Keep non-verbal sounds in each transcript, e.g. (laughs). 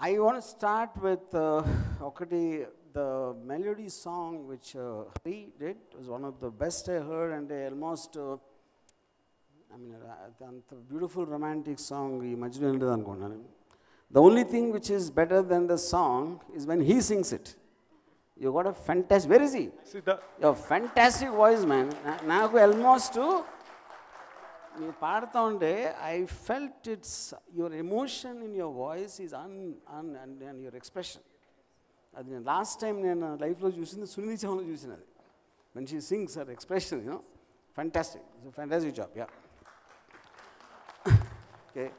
I want to start with uh, the melody song which uh, Hari did was one of the best I heard, and almost, uh, I mean, uh, a beautiful romantic song. The only thing which is better than the song is when he sings it. You got a fantastic, where is he? Siddha. Your fantastic voice, man. Now almost to. I felt it's your emotion in your voice is un, un, and your expression. Last time in life, was using the Sunil When she sings her expression, you know, fantastic. It's a fantastic job, yeah. (laughs) okay.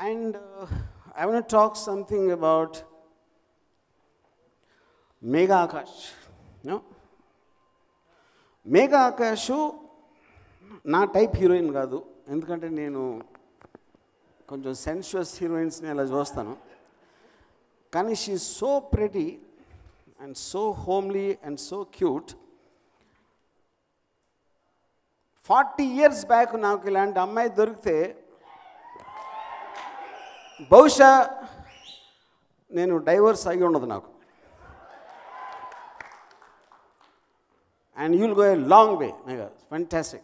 And uh, I want to talk something about Mega Akash. Megha Akash నా type heroine కాదు ఎందుకంటే నేను కొంచెం సెన్షువస్ హీరోయిన్స్ని అలా చూస్తాను కానీ she so pretty and so homely and so cute forty years back నాకు ఇలాంటి అమ్మాయి దొరికితే బహుశా నేను డైవర్స్ అయి ఉండదు నాకు and you will go a long way. My God, fantastic.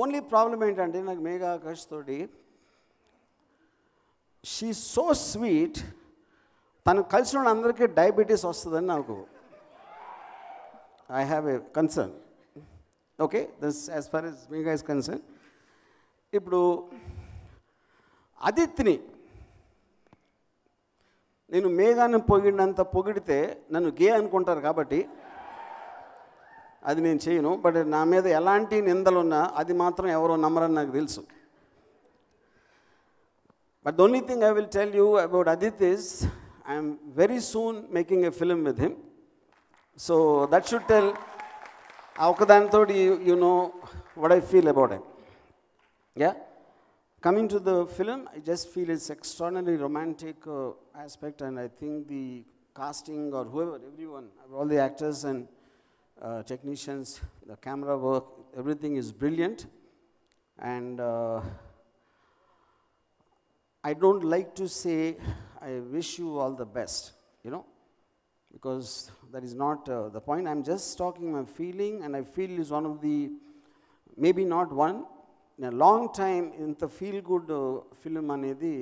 Only problem ఏంటంటే నాకు మేఘా ఆకాష్ తోటి షీ సో స్వీట్ తను కలిసిన అందరికీ డయాబెటీస్ వస్తుందని నాకు I have a concern okay this as far as Megha is concern ఇప్పుడు అదిత్ని నేను మేఘాన్ని పొగిడినంత పొగిడితే నన్ను గే అనుకుంటారు కాబట్టి అది నేను చేయను బట్ నా మీద ఎలాంటి నిందలున్నా అది మాత్రం ఎవరో నమ్మరని నాకు తెలుసు but the only thing I will tell you about Adith is I'm very soon making a film with him so that should tell ఆ ఒకదానితో you know what I feel about I'm yeah Coming to the film, I just feel it's extraordinarily romantic uh, aspect, and I think the casting or whoever, everyone, all the actors and uh, technicians, the camera work, everything is brilliant. And uh, I don't like to say, I wish you all the best, you know, because that is not uh, the point. I'm just talking my feeling, and I feel is one of the, maybe not one, నేను long time ఇంత feel good film అనేది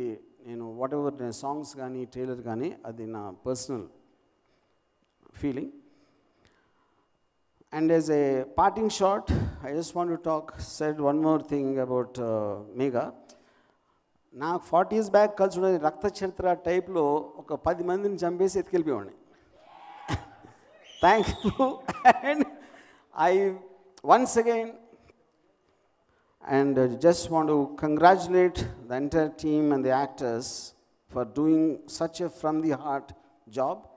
నేను whatever నేను songs కానీ trailer కానీ అది నా personal feeling and as a parting shot I just want to talk said one more thing about Megha నాకు ఫార్టీ ఇయర్స్ బ్యాక్ కలిసి ఉండే రక్త చరిత్ర టైప్లో ఒక పది మందిని చంపేసి ఎత్తుకెళ్ళిపోయాడిని thank you and I once again and I just want to congratulate the entire team and the actors for doing such a from the heart job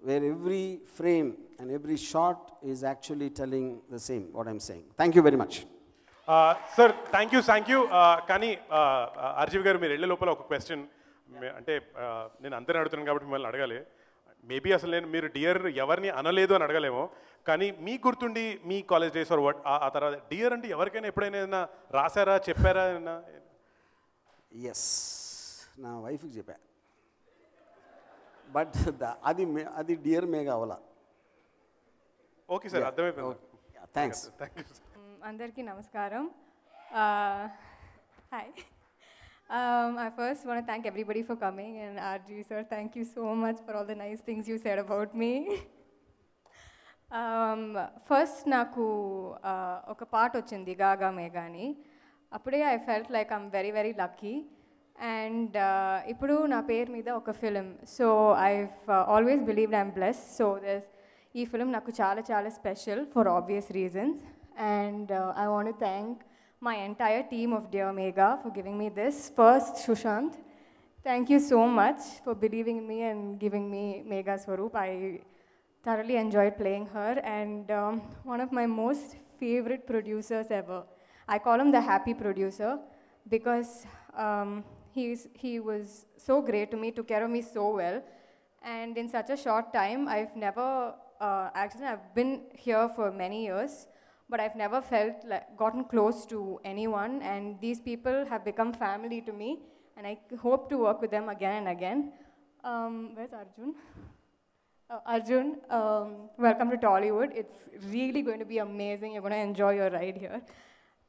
where every frame and every shot is actually telling the same, what I'm saying. Thank you very much. Sir thank you thank you కానీ అర్జీవ్ గారు మీరు వెళ్ళే లోపల ఒక question అంటే నేను అందరిని అడుగుతున్నాను కాబట్టి మిమ్మల్ని అడగాలి మేబీ అసలు నేను మీరు డియర్ ఎవరిని అనలేదు అని అడగలేము కానీ మీ గుర్తుండి మీ కాలేజ్ డేస్ ఆ తర్వాత డియర్ అంటే ఎవరికైనా ఎప్పుడైనా ఏదైనా రాశారా చెప్పారా ఏదైనా ఎస్ నా వైఫ్కి చెప్పా బట్ అది అది డియర్ మే కావాలా ఓకే సార్ అర్థమైపోయింది థ్యాంక్స్ mm, అందరికీ నమస్కారం hi uh, Um, I first want to thank everybody for coming and RG sir, thank you so much for all the nice things you said about me. First um, నాకు uh, ఒక పాట వచ్చింది గాగా మేఘా అప్పుడే I felt like I'm very very lucky and ఇప్పుడు నా పేరు మీద ఒక film so I always believe I'm bless so this ఈ ఫిలిం నాకు చాలా చాలా special for obvious reasons and I want thank my entire team of dear Megha for giving me this first Sushanth thank you so much for believing me and giving me Megha Swaroop I thoroughly enjoyed playing her and um, one of my most favorite producers ever. I call him the happy producer because um, he's, he was so great to me, took care of me so well. And in such a short time, I've never, uh, actually I've been here for many years, but I've never felt like, gotten close to anyone and these people have become family to me and I hope to work with them again and again. Um, where's Arjun? Uh, Arjun, um, welcome to Tollywood. It's really going to be amazing. You're going to enjoy your ride here.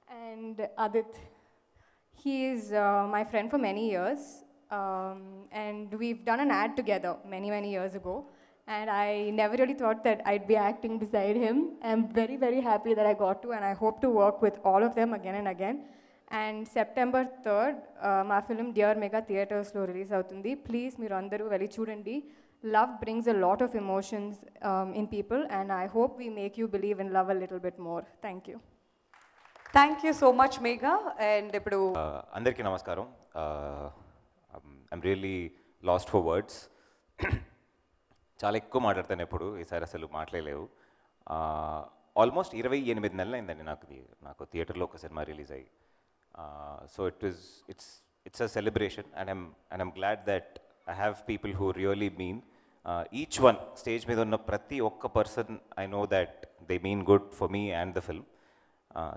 And Adit, he is uh, my friend for many years. Um, and we've done an ad together many, many years ago. And I never really thought that I'd be acting beside him. I'm very, very happy that I got to, and I hope to work with all of them again and again. September 3rd, third uh, my film Dear Mega theatres release అవుతుంది Please, మీరు అందరూ vali చూడండి love brings a lot of emotions um, in people, and I hope we make you believe in love a little bit more. Thank you. Thank you so much Megha and ఇప్పుడు uh, అందరికీ నమస్కారం I'm really lost for words చాలా ఎక్కువ మాట్లాడతాను ఎప్పుడు ఈసారి అసలు మాట్లాడలేవు almost uh, ఇరవై ఎనిమిది నెలలు అయిందండి నాకు నాకు థియేటర్లో ఒక సినిమా రిలీజ్ అయ్యి so it is it's it's a celebration and I'm and I'm glad that I have people who really mean each one stage మీద ఉన్న ప్రతి ఒక్క person I know that they mean good for me and the film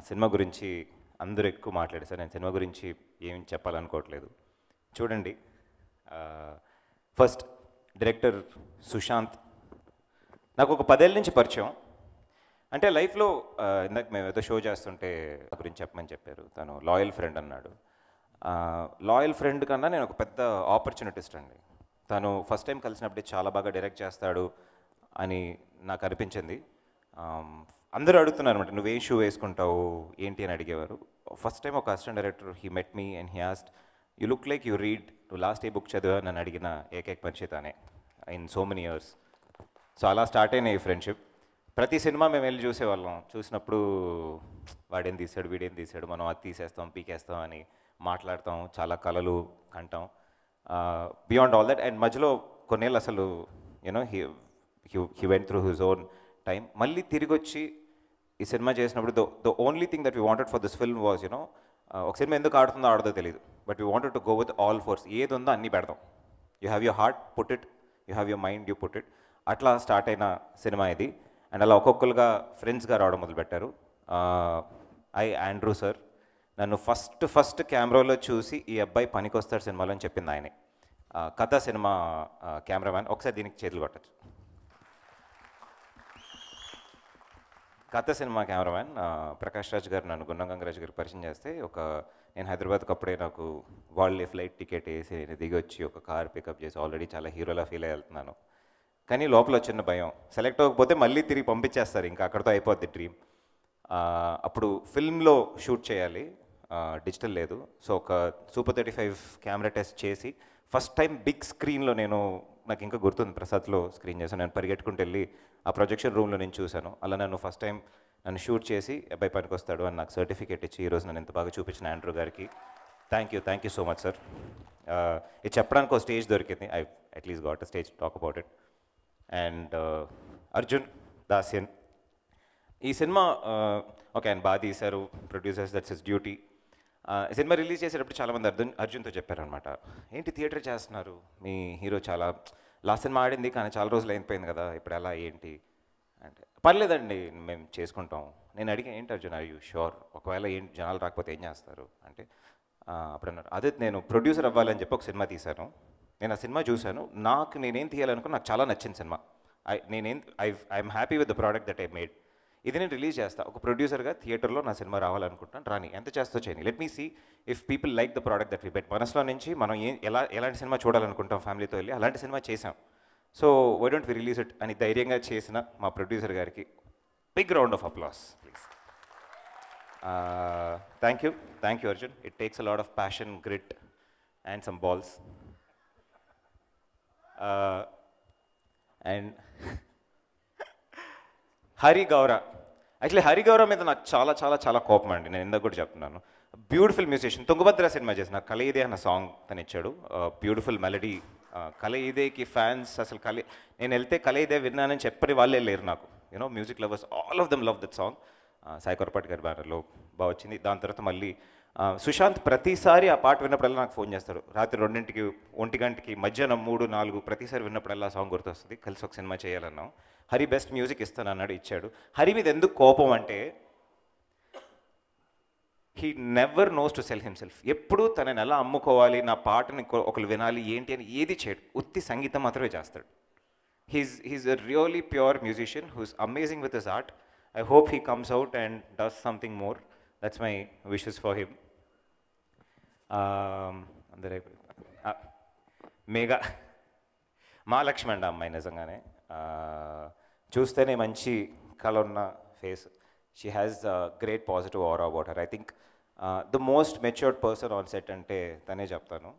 సినిమా గురించి అందరూ ఎక్కువ మాట్లాడే sir నేను సినిమా గురించి ఏమి చెప్పాలనుకోవట్లేదు చూడండి ఫస్ట్ డైరెక్టర్ సుశాంత్ నాకు ఒక పదేళ్ళ నుంచి పరిచయం అంటే లైఫ్లో uh, ఇందాక మేము ఏదో షో చేస్తుంటే గురించి చెప్పమని చెప్పారు తను లాయల్ ఫ్రెండ్ అన్నాడు లాయల్ uh, ఫ్రెండ్ కన్నా నేను ఒక పెద్ద ఆపర్చునిటిస్ట్ అండి తను ఫస్ట్ టైం కలిసినప్పుడే చాలా బాగా డైరెక్ట్ చేస్తాడు అని నాకు అనిపించింది అందరూ అడుగుతున్నారు అనమాట నువ్వేం షూ వేసుకుంటావు ఏంటి అని అడిగేవారు ఫస్ట్ టైం ఒక assistant director he met me and he asked you look like you read నువ్వు లాస్ట్ ఏ బుక్ చదివా నన్ను అడిగిన ఏకైక్ మనిషి తానే in so many years so అలా స్టార్ట్ అయిన ఈ ఫ్రెండ్షిప్ ప్రతి సినిమా మేము వెళ్ళి చూసేవాళ్ళం చూసినప్పుడు వాడేం తీసాడు వీడేం తీసాడు మనం అది తీసేస్తాం పీకేస్తాం అని మాట్లాడతాం చాలా కళలు కంటాం బియాండ్ ఆల్ దట్ అండ్ మధ్యలో కొన్నేళ్ళు అసలు you know he he went through his own time మళ్ళీ తిరిగి వచ్చి ఈ సినిమా చేసినప్పుడు the the only thing that we wanted for this film was you know ఒక సినిమా ఎందుకు ఆడుతుందో ఆడదో తెలియదు but we wanted to go with all force ఏది ఉందో అన్నీ పెడదాం you have your heart put it you have your mind you put it అట్లా స్టార్ట్ అయిన సినిమా ఇది అండ్ అలా ఒక్కొక్కరుగా ఫ్రెండ్స్గా రావడం మొదలుపెట్టారు ఐ ఆండ్రూ సార్ నన్ను ఫస్ట్ ఫస్ట్ కెమెరాలో చూసి ఈ అబ్బాయి పనికొస్తాడు సినిమాలో అని చెప్పింది ఆయనే కథ సినిమా కెమెరామ్యాన్ ఒకసారి దీనికి చేతులు కొట్టచ్చు కథ సినిమా కెమెరామ్యాన్ ప్రకాష్ రాజ్ గారు నన్ను గున్న గంగరాజు గారు పరిచయం చేస్తే ఒక నేను హైదరాబాద్కి అప్పుడే నాకు వాళ్ళ ఫ్లైట్ టికెట్ వేసి నేను దిగి వచ్చి ఒక కార్ పికప్ చేసి ఆల్రెడీ చాలా హీరోలా ఫీల్ వెళ్తున్నాను కానీ లోపల చిన్న భయం సెలెక్ట్ అవ్వకపోతే మళ్ళీ తిరిగి పంపించేస్తారు ఇంకా అక్కడితో అయిపోద్ది డ్రీమ్ అప్పుడు ఫిల్మ్లో షూట్ చేయాలి డిజిటల్ లేదు సో ఒక super thirty five camera test చేసి ఫస్ట్ టైం బిగ్ స్క్రీన్లో నేను నాకు ఇంకా గుర్తుంది ప్రసాద్లో స్క్రీన్ చేశాను నేను పరిగెట్టుకుంటూ వెళ్ళి ఆ ప్రొజెక్షన్ రూమ్లో నేను చూశాను అలా నన్ను ఫస్ట్ టైం నన్ను షూట్ చేసి అబ్బాయి పనికి వస్తాడు అని నాకు సర్టిఫికేట్ ఇచ్చి ఈరోజు నన్ను ఎంత బాగా చూపించిన ఆండ్రూ గారికి thank you thank you so much sir ఇది చెప్పడానికి ఒక స్టేజ్ దొరికింది I at least got a stage talk about it and Arjun Dasyan ఈ సినిమా ఓకే ఆయన బాగా తీశారు ప్రొడ్యూసర్స్ దట్స్ ఇస్ డ్యూటీ సినిమా రిలీజ్ చేసేటప్పుడు చాలామంది అర్జున్ అర్జున్తో చెప్పారనమాట ఏంటి థియేటర్ చేస్తున్నారు మీ హీరో చాలా లాస్ట్ సినిమా ఆడింది కానీ చాలా రోజులు అయిపోయింది కదా ఇప్పుడు ఎలా ఏంటి అంటే పర్లేదండి మేము చేసుకుంటాం నేను అడిగా ఏంటి అర్జున్ ఐ యూ షూర్ ఒకవేళ ఏంటి జనాలు రాకపోతే ఏం చేస్తారు అంటే అప్పుడు అన్నారు అదే నేను ప్రొడ్యూసర్ అవ్వాలని చెప్పి ఒక సినిమా తీశాను నేను ఆ సినిమా చూశాను నాకు నేనేం తీయాలనుకో నాకు చాలా నచ్చింది సినిమా ఐ నేనేం I I'm happy with the product that I made ఇది నేను రిలీజ్ చేస్తాను ఒక ప్రొడ్యూసర్గా థియేటర్లో నా సినిమా రావాలనుకుంటున్నాను రాని ఎంత చేస్తో చేయని let me see if people like the product that we bet మనసులో నుంచి మనం ఏ ఎలా ఎలాంటి సినిమా చూడాలనుకుంటాం ఫ్యామిలీతో వెళ్ళి అలాంటి సినిమా చేసాం so why don't we release it అని ధైర్యంగా చేసిన మా ప్రొడ్యూసర్ గారికి big round of applause please thank you thank you Arjun it takes a lot of passion grit and some balls and Harigowra actually Harigowra మీద నాకు చాలా చాలా చాలా కోపం అండి నేను ఇందాక కూడా చెప్తున్నాను బ్యూటిఫుల్ మ్యూజిషియన్ తుంగభద్ర సినిమా చేసిన కలయిదే అన్న సాంగ్ తను ఇచ్చాడు బ్యూటిఫుల్ మెలడీ కల ఇదేకి ఫ్యాన్స్ అసలు కలి నేను వెళ్తే కలయిదే విన్నానని చెప్పని వాళ్ళే లేరు నాకు you know music lovers all of them love that song Sai Korapati గారి బ్యానర్లో బాగా వచ్చింది దాని తర్వాత మళ్ళీ సుశాంత్ ప్రతిసారి ఆ పాట విన్నప్పుడల్లా నాకు ఫోన్ చేస్తాడు రాత్రి రెండింటికి ఒంటి గంటకి మధ్యాహ్నం మూడు నాలుగు ప్రతిసారి విన్నప్పుడల్లా సాంగ్ గుర్తొస్తుంది కలిసి ఒక సినిమా చేయాలన్నాం హరి బెస్ట్ మ్యూజిక్ ఇస్తాను అన్నాడు ఇచ్చాడు హరి మీద ఎందుకు కోపం అంటే he never knows to sell himself ఎప్పుడు తనని ఎలా అమ్ముకోవాలి నా పాటని ఒకరు వినాలి ఏంటి అని ఏది చేయడు ఉత్తి సంగీతం మాత్రమే చేస్తాడు he's he's a really pure musician who's amazing with is art I hope he comes out and does something more that's my wishes for him అందరే మేఘ మహాలక్ష్మి అండి అమ్మాయి నిజంగానే చూస్తేనే మంచి కళ ఉన్న face she has great positive aura about her I think the most matured person on set అంటే తనే చెప్తాను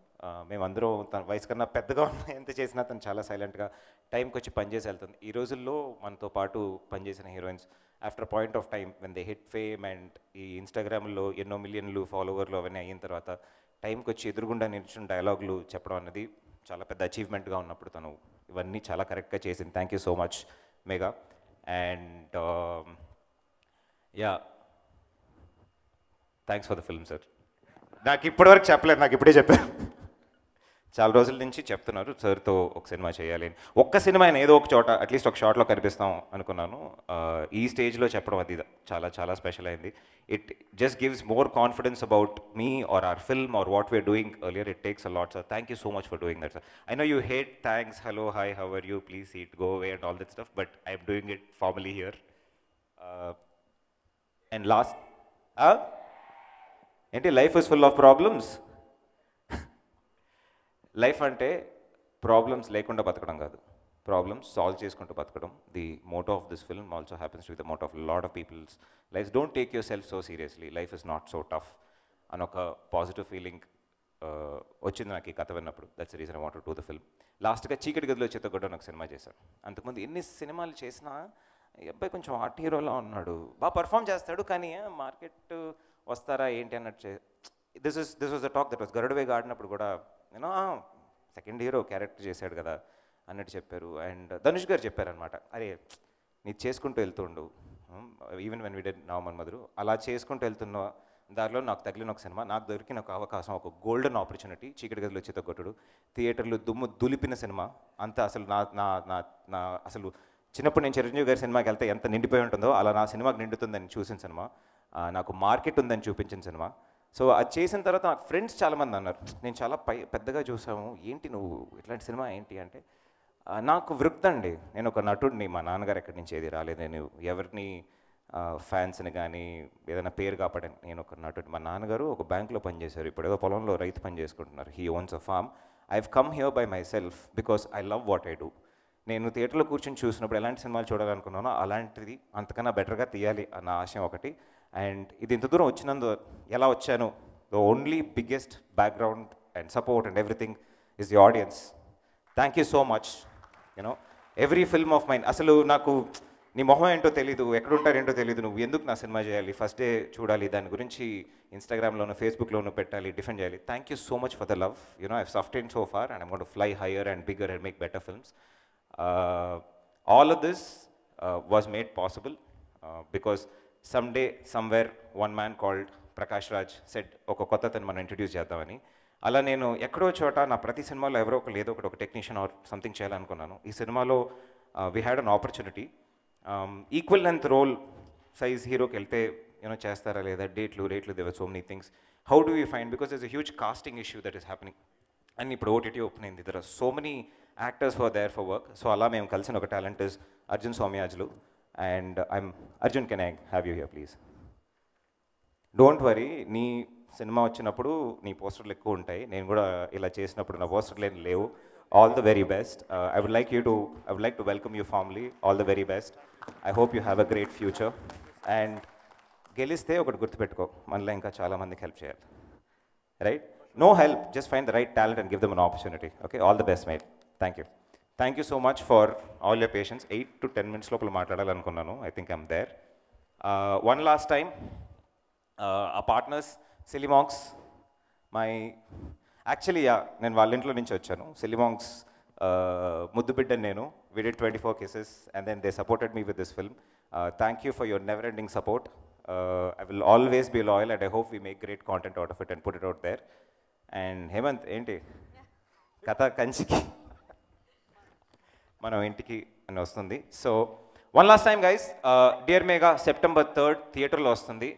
మేమందరం తన వయసు కన్నా పెద్దగా ఉన్న ఎంత చేసినా తను చాలా సైలెంట్గా టైంకి వచ్చి పనిచేసి వెళ్తుంది ఈ రోజుల్లో మనతో పాటు పనిచేసిన heroines after point of time when the hit fame and ఈ ఇన్స్టాగ్రామ్లో ఎన్నో మిలియన్లు ఫాలోవర్లు అవన్నీ అయిన తర్వాత టైంకి వచ్చి ఎదురుగుండా నిల్చున్న డైలాగులు చెప్పడం అనేది చాలా పెద్ద అచీవ్మెంట్గా ఉన్నప్పుడు తను ఇవన్నీ చాలా కరెక్ట్గా చేసింది thank you so much Megha and ya thanks for the film sir నాకు ఇప్పటివరకు చెప్పలేదు నాకు ఇప్పుడే చెప్పారు చాలా రోజుల నుంచి చెప్తున్నారు సార్తో ఒక సినిమా చేయాలి అని ఒక్క సినిమా ఆయన ఏదో ఒక చోట అట్లీస్ట్ ఒక షార్ట్లో కనిపిస్తాం అనుకున్నాను ఈ స్టేజ్లో చెప్పడం అది చాలా చాలా స్పెషల్ అయింది it just gives more confidence about me or or film or what we're doing earlier it takes a lot sir thank you so much for doing that sir I know you hate thanks hello hi how are you please it go way and all that stuff but I'm doing it formally here and last ఏంటి life is full of problems life అంటే problems లేకుండా బతకడం కాదు problems solve చేసుకుంటూ బతకడం the motto of this film also happens with the motto of lot of people's life don't take yourself so seriously life is not so tough అని ఒక positive feeling వచ్చింది నాకు ఈ కథ విన్నప్పుడు that's reason water to the film లాస్ట్గా చీకటి గదిలో చేతగొట్టడం నాకు సినిమా చేశాను అంతకుముందు ఎన్ని సినిమాలు చేసినా అబ్బాయి కొంచెం ఆర్ట్ హీరోలా ఉన్నాడు బాగా పర్ఫామ్ చేస్తాడు కానీ మార్కెట్ వస్తారా ఏంటి అన్నట్టు this is this was the talk that was Garudavega ఆడినప్పుడు కూడా నేను సెకండ్ హీరో క్యారెక్టర్ చేశాడు కదా అన్నట్టు చెప్పారు అండ్ ధనుష్ గారు చెప్పారనమాట అరే నీ చేసుకుంటూ వెళ్తుండు ఈవెన్ వెన్ విడెడ్ నవమన్ మధురు అలా చేసుకుంటూ వెళ్తున్న దారిలో నాకు తగిలిన ఒక సినిమా నాకు దొరికిన ఒక అవకాశం ఒక గోల్డెన్ ఆపర్చునిటీ చీకటి గదిలో చితగొట్టుడు థియేటర్లు దుమ్ము దులిపిన సినిమా అంత అసలు నా నా నా నా అసలు చిన్నప్పుడు నేను చిరంజీవి గారి సినిమాకి వెళ్తే ఎంత నిండిపోయి ఉంటుందో అలా నా సినిమాకి నిండుతుందని చూసిన సినిమా నాకు మార్కెట్ ఉందని చూపించిన సినిమా సో అది చేసిన తర్వాత నాకు ఫ్రెండ్స్ చాలామంది అన్నారు నేను చాలా పై పెద్దగా చూసాము ఏంటి నువ్వు ఇట్లాంటి సినిమా ఏంటి అంటే నాకు వృత్తండి నేను ఒక నటుడిని మా నాన్నగారు ఎక్కడి నుంచి ఏది రాలేదు నేను ఎవరిని ఫ్యాన్స్ని కానీ ఏదైనా పేరు కాపాడాను నేను ఒక నటుడు మా నాన్నగారు ఒక బ్యాంక్లో పనిచేశారు ఇప్పుడు ఏదో పొలంలో రైతు పని చేసుకుంటున్నారు he owns a farm I have come here by myself because I love what I do నేను థియేటర్లో కూర్చొని చూసినప్పుడు ఎలాంటి సినిమాలు చూడాలనుకున్నానో అలాంటిది అంతకన్నా బెటర్గా తీయాలి అన్న ఆశయం ఒకటి అండ్ ఇది ఇంత దూరం వచ్చినందు ఎలా వచ్చాను the only biggest background and support and everything is the audience thank you so much you know every film of mind అసలు నాకు నీ మొహం ఏంటో తెలీదు ఎక్కడుంటారేంటో తెలియదు నువ్వు ఎందుకు నా సినిమా చేయాలి ఫస్ట్ డే చూడాలి దాని గురించి ఇన్స్టాగ్రామ్లోను ఫేస్బుక్లోను పెట్టాలి డిఫెండ్ చేయాలి thank you so much for the love you know I soft in so far and I'm gonna fly higher and bigger and make better films all of this was made possible because someday somewhere one man called Prakash Raj set ఒక కొత్త తను మనం introduce చేద్దామని అలా నేను ఎక్కడో చోట నా ప్రతి సినిమాలో ఎవరో ఒక లేదో ఒకటి ఒక టెక్నీషియన్ ఆర్ సంథింగ్ చేయాలనుకున్నాను ఈ సినిమాలో we had an opportunity equal length role size హీరోకి వెళ్తే యూనో చేస్తారా లేదా డేట్లు రేట్లు there are so many things how do you find because is a huge casting issue that is happening and ఇప్పుడు ఓటీటీ ఓపెన్ అయింది there are so many actors for there for work so అలా మేము కలిసిన ఒక talent is Arjun Somayajulu and I'm Arjun can I have you here please don't worry నీ సినిమా వచ్చినప్పుడు నీ పోస్టర్లు ఎక్కువ ఉంటాయి నేను కూడా ఇలా చేసినప్పుడు నా పోస్టర్లు ఏం లేవు all the very best I would like you to I would like to welcome you family all the very best I hope you have a great future and గెలిస్తే ఒకటి గుర్తుపెట్టుకో మనలో ఇంకా చాలామందికి హెల్ప్ చేయాలి right no help just fine the right talent and give them an opportunity okay all the best mate thank you thank you so much for all your patience eight to ten minutes లోపల మాట్లాడాలనుకున్నాను I think I'm there one last time ఆ partners సిలిమాంగ్స్ my actually ya నేను వాళ్ళ ఇంట్లో నుంచి వచ్చాను సిలిమాంగ్స్ uh, ముద్దు బిడ్డని నేను విడిట్ twenty four cases and then they supported me with this film thank you for your never ending support I will always be loyal and I hope we make great content out of it and put it out there and Hemanth ఏంటి కథ కంచికి మనం ఇంటికి అని వస్తుంది so one last time guys dear Megha September third థియేటర్లో వస్తుంది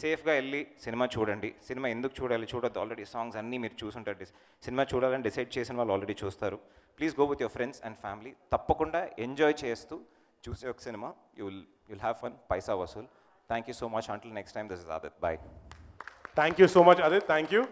సేఫ్గా వెళ్ళి సినిమా చూడండి సినిమా ఎందుకు చూడాలి చూడొద్దు ఆల్రెడీ సాంగ్స్ అన్నీ మీరు చూసుంటారు సినిమా చూడాలని డిసైడ్ చేసిన వాళ్ళు ఆల్రెడీ చూస్తారు please go with your friends and family తప్పకుండా ఎంజాయ్ చేస్తూ చూసే ఒక సినిమా you will you'll have fun paisa vasool thank you so much until next time this is Adith bye thank you so much Adith thank you